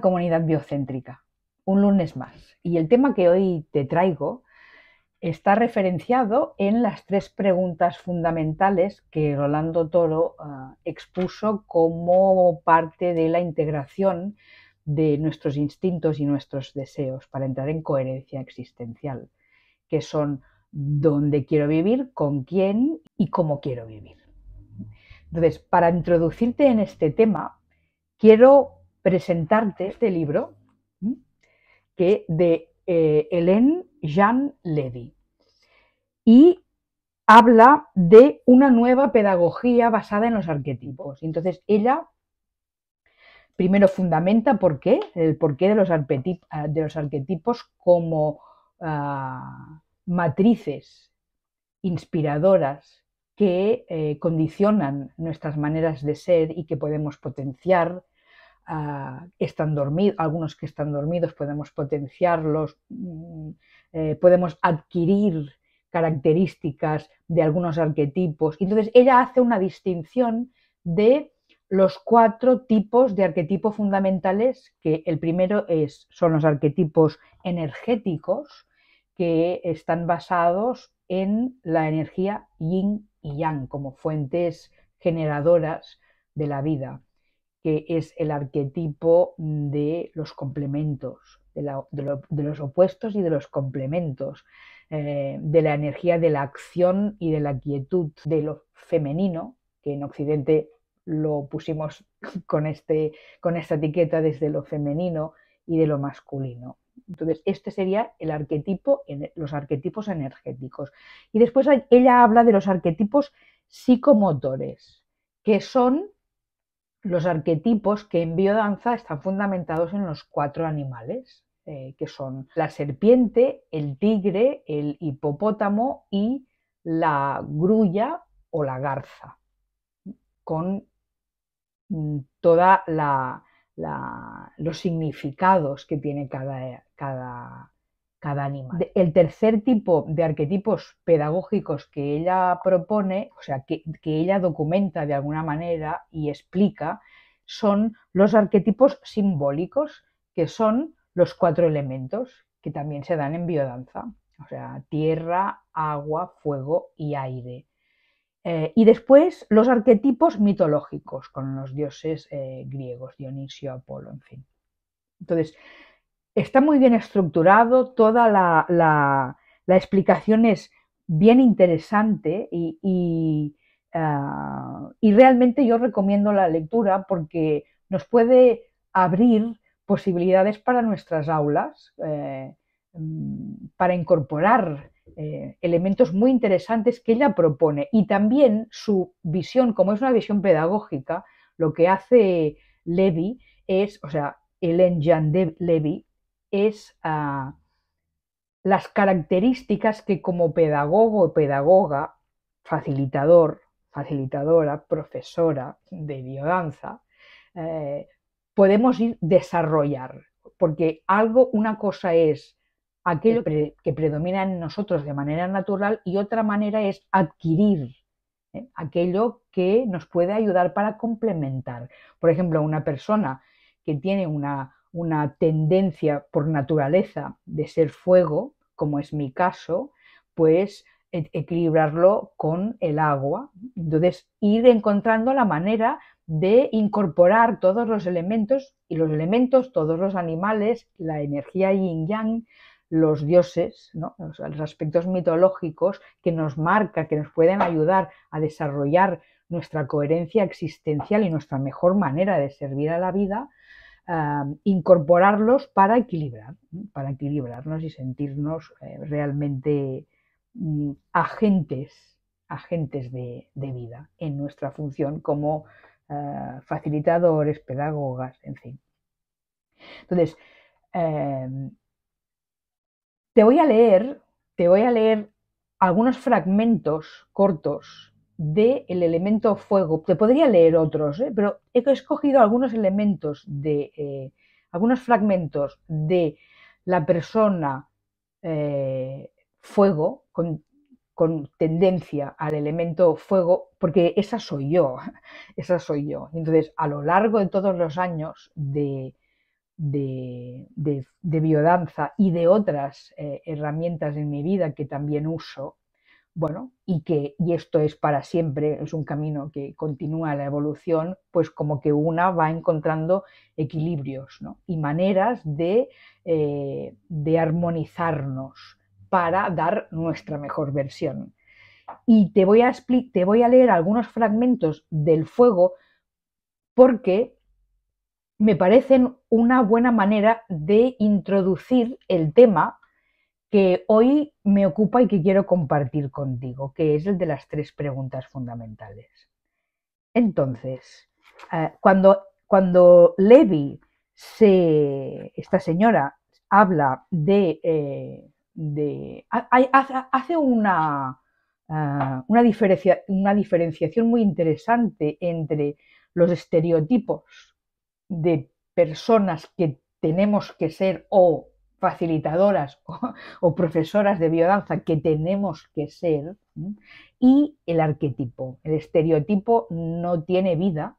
comunidad biocéntrica. Un lunes más. Y el tema que hoy te traigo está referenciado en las tres preguntas fundamentales que Rolando Toro ah, expuso como parte de la integración de nuestros instintos y nuestros deseos para entrar en coherencia existencial, que son dónde quiero vivir, con quién y cómo quiero vivir. Entonces, para introducirte en este tema, quiero presentarte este libro que de eh, Hélène Jean Levy. Y habla de una nueva pedagogía basada en los arquetipos. Entonces, ella primero fundamenta por qué, el porqué de los, ah, arquetipos, como ah, matrices inspiradoras que eh, condicionan nuestras maneras de ser y que podemos potenciar Ah, están dormidos, algunos que están dormidos podemos potenciarlos, mm, eh, podemos adquirir características de algunos arquetipos. Entonces, ella hace una distinción de los cuatro tipos de arquetipos fundamentales, que el primero es, son los arquetipos energéticos, que están basados en la energía yin y yang como fuentes generadoras de la vida que es el arquetipo de los complementos, de, los opuestos y de los complementos, eh, de la energía de la acción y de la quietud, de lo femenino, que en Occidente lo pusimos con, este, con esta etiqueta desde lo femenino y de lo masculino. Entonces, este sería el arquetipo, los arquetipos energéticos. Y después ella habla de los arquetipos psicomotores, que son los arquetipos que en biodanza están fundamentados en los cuatro animales, eh, que son la serpiente, el tigre, el hipopótamo y la grulla o la garza, con mm, todos los significados que tiene cada, cada, el tercer tipo de arquetipos pedagógicos que ella propone, o sea, que, ella documenta de alguna manera y explica, son los arquetipos simbólicos, que son los cuatro elementos que también se dan en biodanza, o sea, tierra, agua, fuego y aire. Eh, y después los arquetipos mitológicos con los dioses eh, griegos, Dionisio, Apolo, en fin. Entonces, está muy bien estructurado, toda la, explicación es bien interesante ah, y, realmente yo recomiendo la lectura porque nos puede abrir posibilidades para nuestras aulas, eh, mm, para incorporar eh, elementos muy interesantes que ella propone y también su visión, como es una visión pedagógica, lo que hace Levy es, o sea, Ellen Jan Levy es ah, las características que como pedagogo o pedagoga, facilitador, facilitadora, profesora de biodanza, eh, podemos ir desarrollar. Porque algo, una cosa es aquello que predomina en nosotros de manera natural y otra manera es adquirir eh, aquello que nos puede ayudar para complementar. Por ejemplo, una persona que tiene una una tendencia por naturaleza de ser fuego, como es mi caso, pues e-, equilibrarlo con el agua. Entonces, ir encontrando la manera de incorporar todos los elementos y los elementos, todos los animales, la energía yin-yang, los dioses, los, los, aspectos mitológicos que nos marca, que nos pueden ayudar a desarrollar nuestra coherencia existencial y nuestra mejor manera de servir a la vida, incorporarlos para equilibrar, para equilibrarnos y sentirnos eh, realmente mm, agentes, agentes de, vida en nuestra función como eh, facilitadores, pedagogas, en fin. Entonces, em, te voy a leer, te voy a leer algunos fragmentos cortos del el elemento fuego. Te podría leer otros, ¿eh? pero he escogido algunos elementos de, eh, algunos fragmentos de la persona eh, fuego, con, tendencia al elemento fuego, porque esa soy yo, esa soy yo. Entonces, a lo largo de todos los años de, de, de, de biodanza y de otras herramientas en mi vida que también uso, bueno, y que esto es para siempre, es un camino que continúa la evolución, pues como que una va encontrando equilibrios y maneras de, eh, de armonizarnos para dar nuestra mejor versión. Y te voy, te voy a leer algunos fragmentos del fuego porque me parecen una buena manera de introducir el tema que hoy me ocupa y que quiero compartir contigo, que es el de las tres preguntas fundamentales. Entonces, eh, cuando, cuando Levi, se, esta señora, habla de... Eh, de hace una, eh, una, diferencia, una diferenciación muy interesante entre los estereotipos de personas que tenemos que ser o facilitadoras o, profesoras de biodanza que tenemos que ser, y el arquetipo. El estereotipo no tiene vida,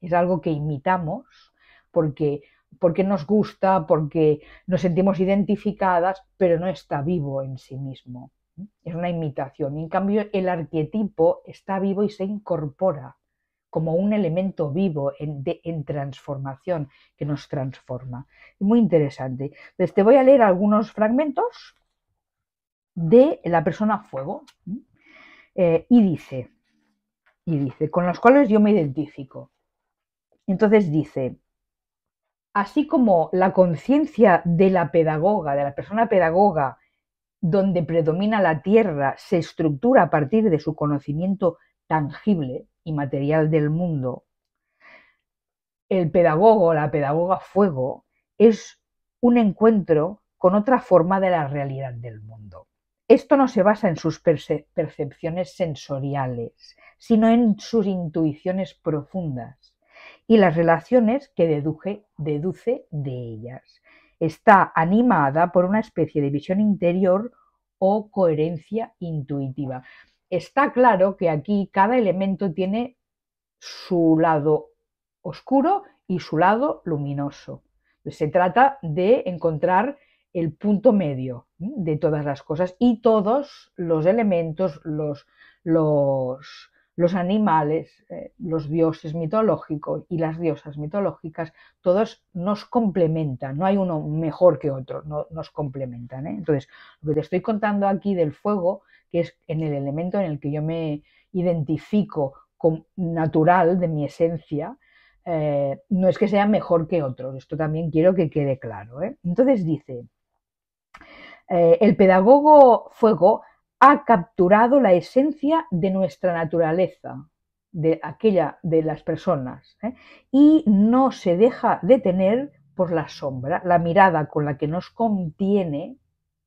es algo que imitamos porque, porque nos gusta, porque nos sentimos identificadas, pero no está vivo en sí mismo. Es una imitación. En cambio, el arquetipo está vivo y se incorpora como un elemento vivo en, transformación que nos transforma. Muy interesante. Entonces, te voy a leer algunos fragmentos de la persona fuego eh, y dice, y dice, con los cuales yo me identifico. Entonces dice, así como la conciencia de la pedagoga, de la persona pedagoga, donde predomina la tierra, se estructura a partir de su conocimiento tangible y material del mundo, el pedagogo, la pedagoga fuego, es un encuentro con otra forma de la realidad del mundo. Esto no se basa en sus percepciones sensoriales, sino en sus intuiciones profundas y las relaciones que deduje, deduce de ellas. Está animada por una especie de visión interior o coherencia intuitiva. Está claro que aquí cada elemento tiene su lado oscuro y su lado luminoso. Se trata de encontrar el punto medio de todas las cosas y todos los elementos, los, los, los animales, eh, los dioses mitológicos y las diosas mitológicas, todos nos complementan, no hay uno mejor que otro, nos complementan. ¿eh? Entonces, lo que te estoy contando aquí del fuego que es en el elemento en el que yo me identifico con, natural de mi esencia, eh, no es que sea mejor que otros, esto también quiero que quede claro. ¿eh? Entonces dice, eh, el pedagogo fuego ha capturado la esencia de nuestra naturaleza, de aquella de las personas, y no se deja detener por la sombra, la mirada con la que nos contiene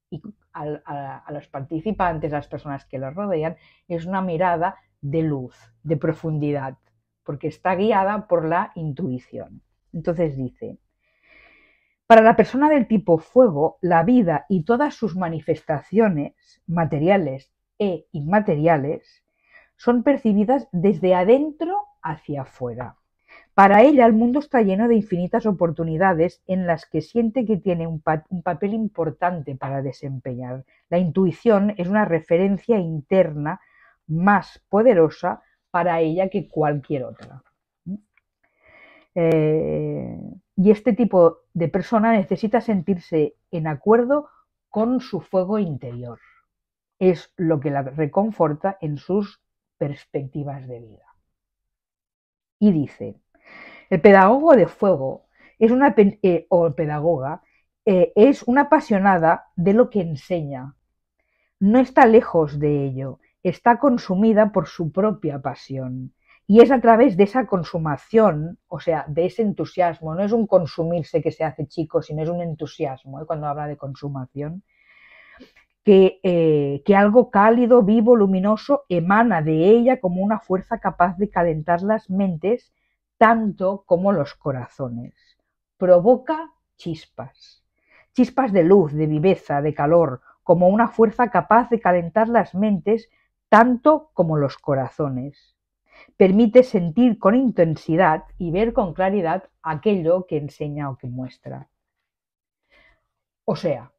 y a, a, los participantes, a las personas que los rodean, es una mirada de luz, de profundidad, porque está guiada por la intuición. Entonces dice, para la persona del tipo fuego, la vida y todas sus manifestaciones materiales e inmateriales son percibidas desde adentro hacia afuera. Para ella el mundo está lleno de infinitas oportunidades en las que siente que tiene un, papel importante para desempeñar. La intuición es una referencia interna más poderosa para ella que cualquier otra. Mm. Eh, y este tipo de persona necesita sentirse en acuerdo con su fuego interior. Es lo que la reconforta en sus perspectivas de vida. Y dice, el pedagogo de fuego es una, eh, o pedagoga eh, es una apasionada de lo que enseña. No está lejos de ello, está consumida por su propia pasión. Y es a través de esa consumación, o sea, de ese entusiasmo, no es un consumirse que se hace chico, sino es un entusiasmo, ¿eh? cuando habla de consumación, que, algo cálido, vivo, luminoso emana de ella como una fuerza capaz de calentar las mentes tanto como los corazones. Provoca chispas, chispas de luz, de viveza, de calor, como una fuerza capaz de calentar las mentes tanto como los corazones. Permite sentir con intensidad y ver con claridad aquello que enseña o que muestra. O sea,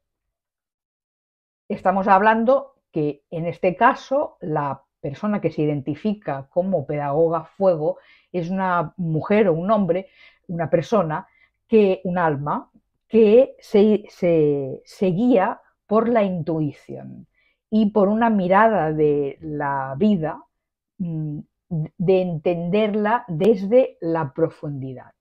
estamos hablando que en este caso la persona que se identifica como pedagoga fuego es una mujer o un hombre, una persona, que, un alma, que se, se, se guía por la intuición y por una mirada de la vida, mm, de entenderla desde la profundidad.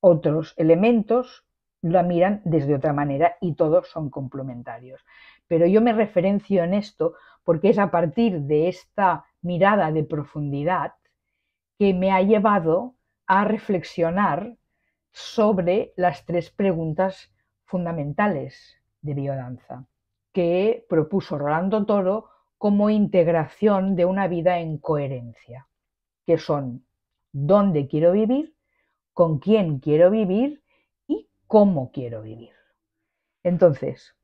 Otros elementos la miran desde otra manera y todos son complementarios pero yo me referencio en esto porque es a partir de esta mirada de profundidad que me ha llevado a reflexionar sobre las tres preguntas fundamentales de biodanza que propuso Rolando Toro como integración de una vida en coherencia, que son dónde quiero vivir, con quién quiero vivir y cómo quiero vivir. Entonces,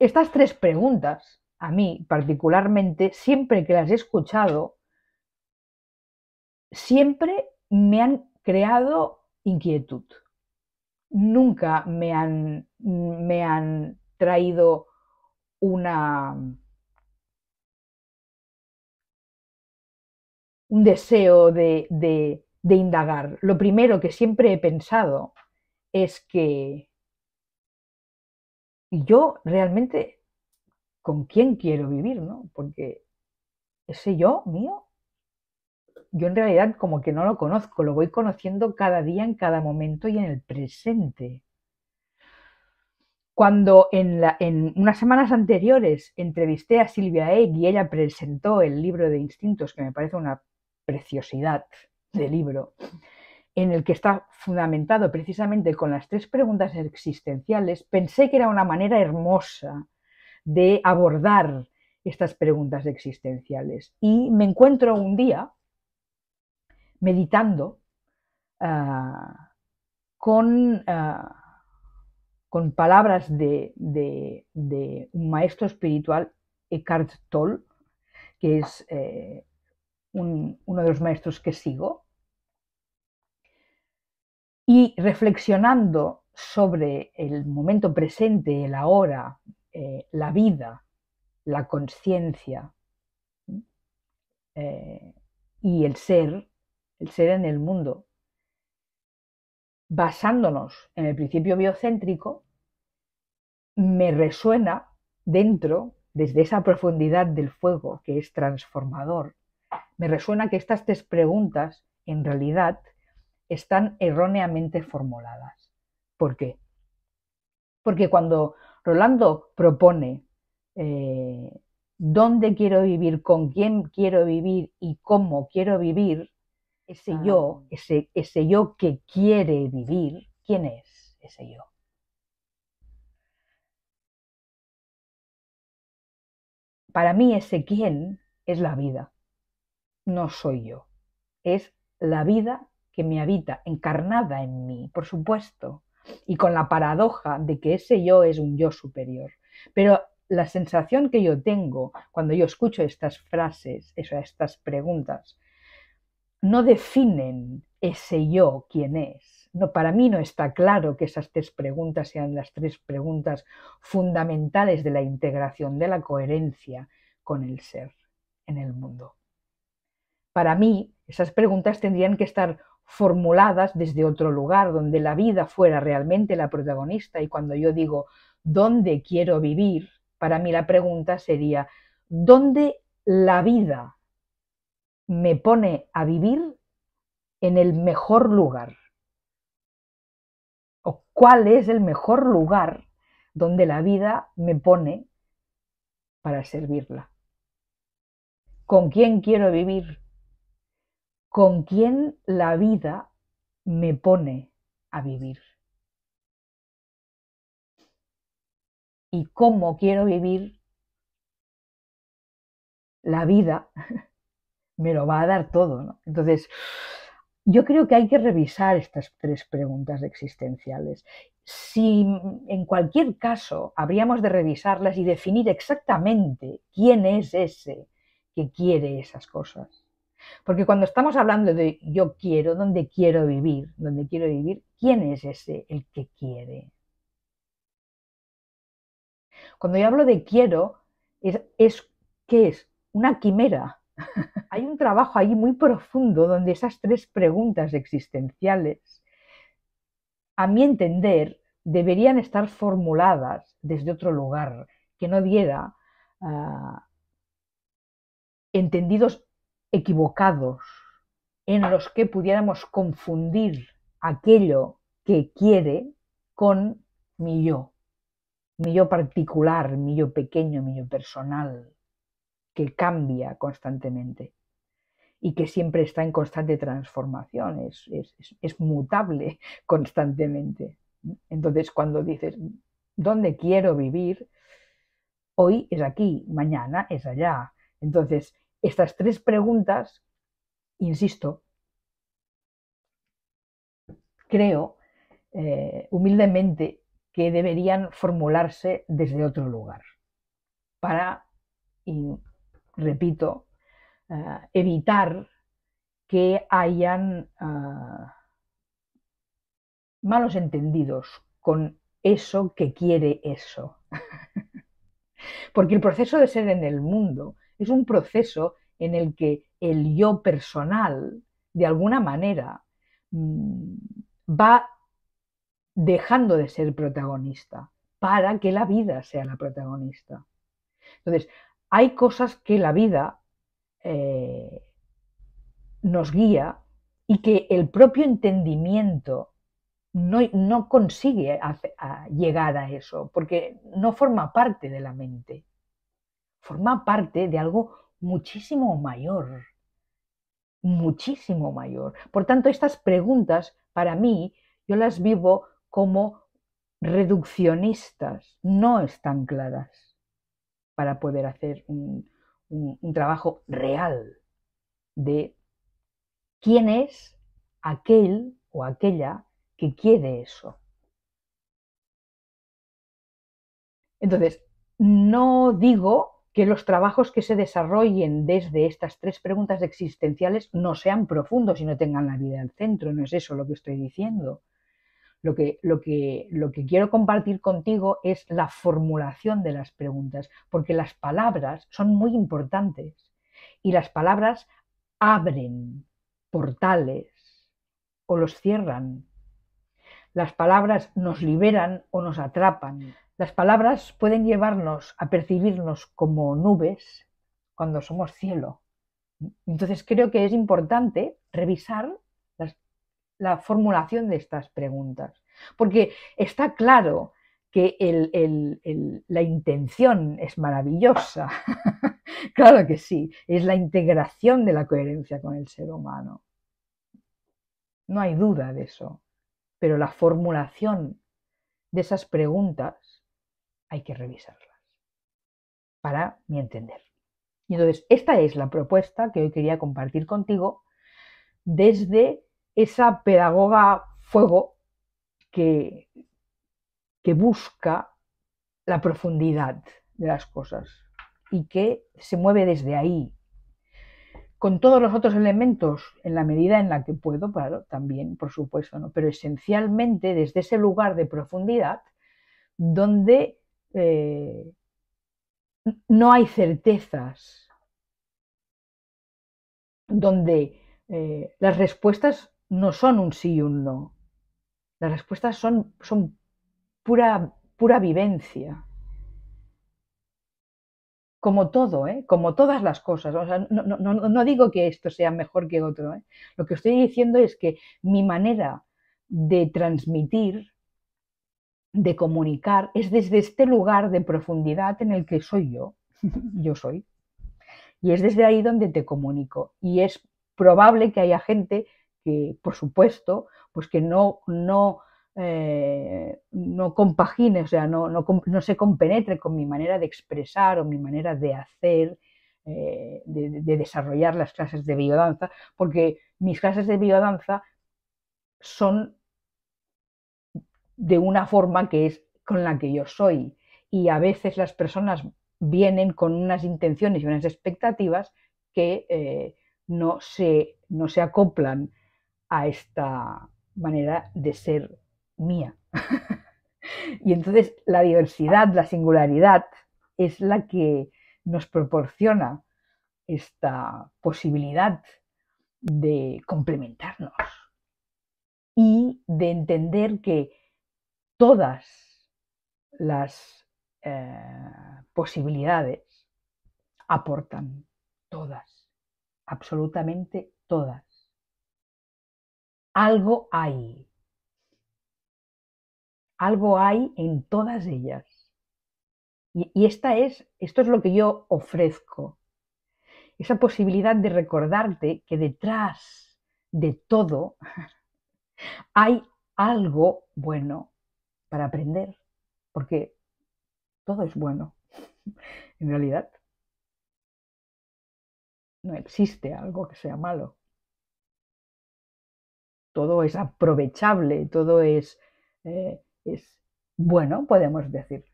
estas tres preguntas, a mí particularmente, siempre que las he escuchado, siempre me han creado inquietud. Nunca me han, me han traído una, un deseo de, indagar. Lo primero que siempre he pensado es que y yo realmente con quién quiero vivir, ¿no? Porque ese yo mío, yo en realidad como que no lo conozco, lo voy conociendo cada día, en cada momento y en el presente. Cuando en, en unas semanas anteriores entrevisté a Silvia Egg y ella presentó el libro de instintos, que me parece una preciosidad de libro, en el que está fundamentado precisamente con las tres preguntas existenciales, pensé que era una manera hermosa de abordar estas preguntas existenciales. Y me encuentro un día meditando ah, con, ah, con, palabras de, un maestro espiritual, Eckhart Toll, que es eh, uno de los maestros que sigo, y reflexionando sobre el momento presente, el ahora, eh, la vida, la conciencia eh, y el ser, el ser en el mundo, basándonos en el principio biocéntrico, me resuena dentro, desde esa profundidad del fuego que es transformador, me resuena que estas tres preguntas en realidad están erróneamente formuladas. ¿Por qué? Porque cuando Rolando propone eh, dónde quiero vivir, con quién quiero vivir y cómo quiero vivir, ese ah, yo, ese, ese yo que quiere vivir, ¿quién es ese yo? Para mí ese quién es la vida, no soy yo, es la vida que me habita, encarnada en mí, por supuesto, y con la paradoja de que ese yo es un yo superior. Pero la sensación que yo tengo cuando yo escucho estas frases, estas preguntas, no definen ese yo quién es. No, para mí no está claro que esas tres preguntas sean las tres preguntas fundamentales de la integración, de la coherencia con el ser en el mundo. Para mí, esas preguntas tendrían que estar formuladas desde otro lugar, donde la vida fuera realmente la protagonista. Y cuando yo digo, ¿dónde quiero vivir? Para mí la pregunta sería, ¿dónde la vida me pone a vivir en el mejor lugar? ¿O cuál es el mejor lugar donde la vida me pone para servirla? ¿Con quién quiero vivir? con quién la vida me pone a vivir. Y cómo quiero vivir, la vida me lo va a dar todo. ¿no? Entonces, yo creo que hay que revisar estas tres preguntas existenciales. Si mm, en cualquier caso habríamos de revisarlas y definir exactamente quién es ese que quiere esas cosas. Porque cuando estamos hablando de yo quiero, dónde quiero vivir, dónde quiero vivir, ¿quién es ese el que quiere? Cuando yo hablo de quiero, es, es ¿qué es? Una quimera. Hay un trabajo ahí muy profundo donde esas tres preguntas existenciales, a mi entender, deberían estar formuladas desde otro lugar, que no diera ah, entendidos equivocados en los que pudiéramos confundir aquello que quiere con mi yo, mi yo particular, mi yo pequeño, mi yo personal, que cambia constantemente y que siempre está en constante transformación, es, mutable constantemente. Entonces, cuando dices, ¿dónde quiero vivir? Hoy es aquí, mañana es allá. Entonces, estas tres preguntas, insisto, creo eh, humildemente que deberían formularse desde otro lugar para, y repito, eh, evitar que hayan eh, malos entendidos con eso que quiere eso. Porque el proceso de ser en el mundo es un proceso en el que el yo personal, de alguna manera, mm, va dejando de ser protagonista para que la vida sea la protagonista. Entonces, hay cosas que la vida eh, nos guía y que el propio entendimiento no, consigue llegar a eso, porque no forma parte de la mente forma parte de algo muchísimo mayor, muchísimo mayor. Por tanto, estas preguntas, para mí, yo las vivo como reduccionistas, no están claras para poder hacer un, un trabajo real de quién es aquel o aquella que quiere eso. Entonces, no digo que los trabajos que se desarrollen desde estas tres preguntas existenciales no sean profundos y no tengan la vida al centro, no es eso lo que estoy diciendo. Lo que, lo, que, lo que, quiero compartir contigo es la formulación de las preguntas, porque las palabras son muy importantes y las palabras abren portales o los cierran. Las palabras nos liberan o nos atrapan. Las palabras pueden llevarnos a percibirnos como nubes cuando somos cielo. Entonces creo que es importante revisar la formulación de estas preguntas, porque está claro que la intención es maravillosa, claro que sí, es la integración de la coherencia con el ser humano. No hay duda de eso, pero la formulación de esas preguntas hay que revisarlas, para mi entender. Y entonces, esta es la propuesta que hoy quería compartir contigo desde esa pedagoga fuego que, que busca la profundidad de las cosas y que se mueve desde ahí, con todos los otros elementos en la medida en la que puedo, claro, también, por supuesto, ¿no? pero esencialmente desde ese lugar de profundidad donde eh, no hay certezas, donde eh, las respuestas no son un sí y un no, las respuestas son, son pura, pura vivencia. Como todo, ¿eh? como todas las cosas. no, digo que esto sea mejor que otro. Lo que estoy diciendo es que mi manera de transmitir de comunicar es desde este lugar de profundidad en el que soy yo, yo soy. Y es desde ahí donde te comunico. Y es probable que haya gente que, por supuesto, pues que no, no, eh, no compagine, o sea, no, se compenetre con mi manera de expresar o mi manera de hacer, eh, de, de desarrollar las clases de biodanza, porque mis clases de biodanza son de una forma que es con la que yo soy. Y a veces las personas vienen con unas intenciones y unas expectativas que eh, no, se, no se acoplan a esta manera de ser mía. y entonces la diversidad, la singularidad es la que nos proporciona esta posibilidad de complementarnos y de entender que todas las eh, posibilidades, aportan todas, absolutamente todas. Algo hay, algo hay en todas ellas. Y, y esta es, esto es lo que yo ofrezco, esa posibilidad de recordarte que detrás de todo hay algo bueno para aprender, porque todo es bueno. en realidad, no existe algo que sea malo. Todo es aprovechable, todo es, eh, es bueno, podemos decir,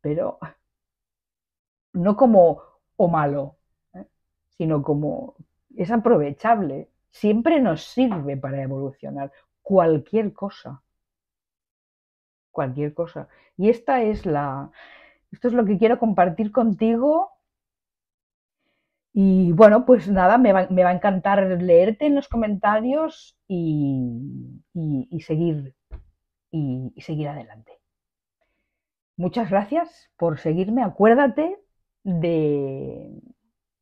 pero no como o malo, ¿eh? sino como es aprovechable. Siempre nos sirve para evolucionar cualquier cosa cualquier cosa. Y esta es la, esto es lo que quiero compartir contigo. Y bueno, pues nada, me va, me va a encantar leerte en los comentarios y, y, seguir, y, seguir adelante. Muchas gracias por seguirme. Acuérdate de,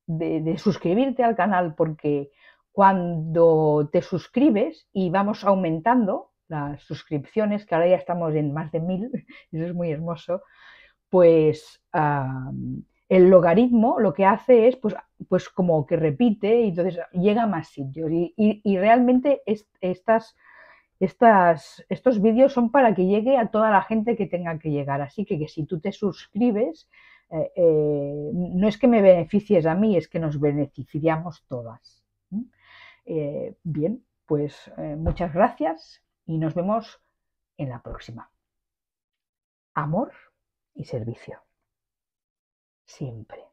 de, suscribirte al canal porque cuando te suscribes y vamos aumentando, las suscripciones, que ahora ya estamos en más de mil, eso es muy hermoso, pues el logaritmo lo que hace es, pues, pues como que repite y entonces llega a más sitios. Y, realmente estas, estas, estos vídeos son para que llegue a toda la gente que tenga que llegar. Así que, que si tú te suscribes, eh, eh, no es que me beneficies a mí, es que nos beneficiamos todas. Eh, bien, pues muchas gracias y nos vemos en la próxima. Amor y servicio. Siempre.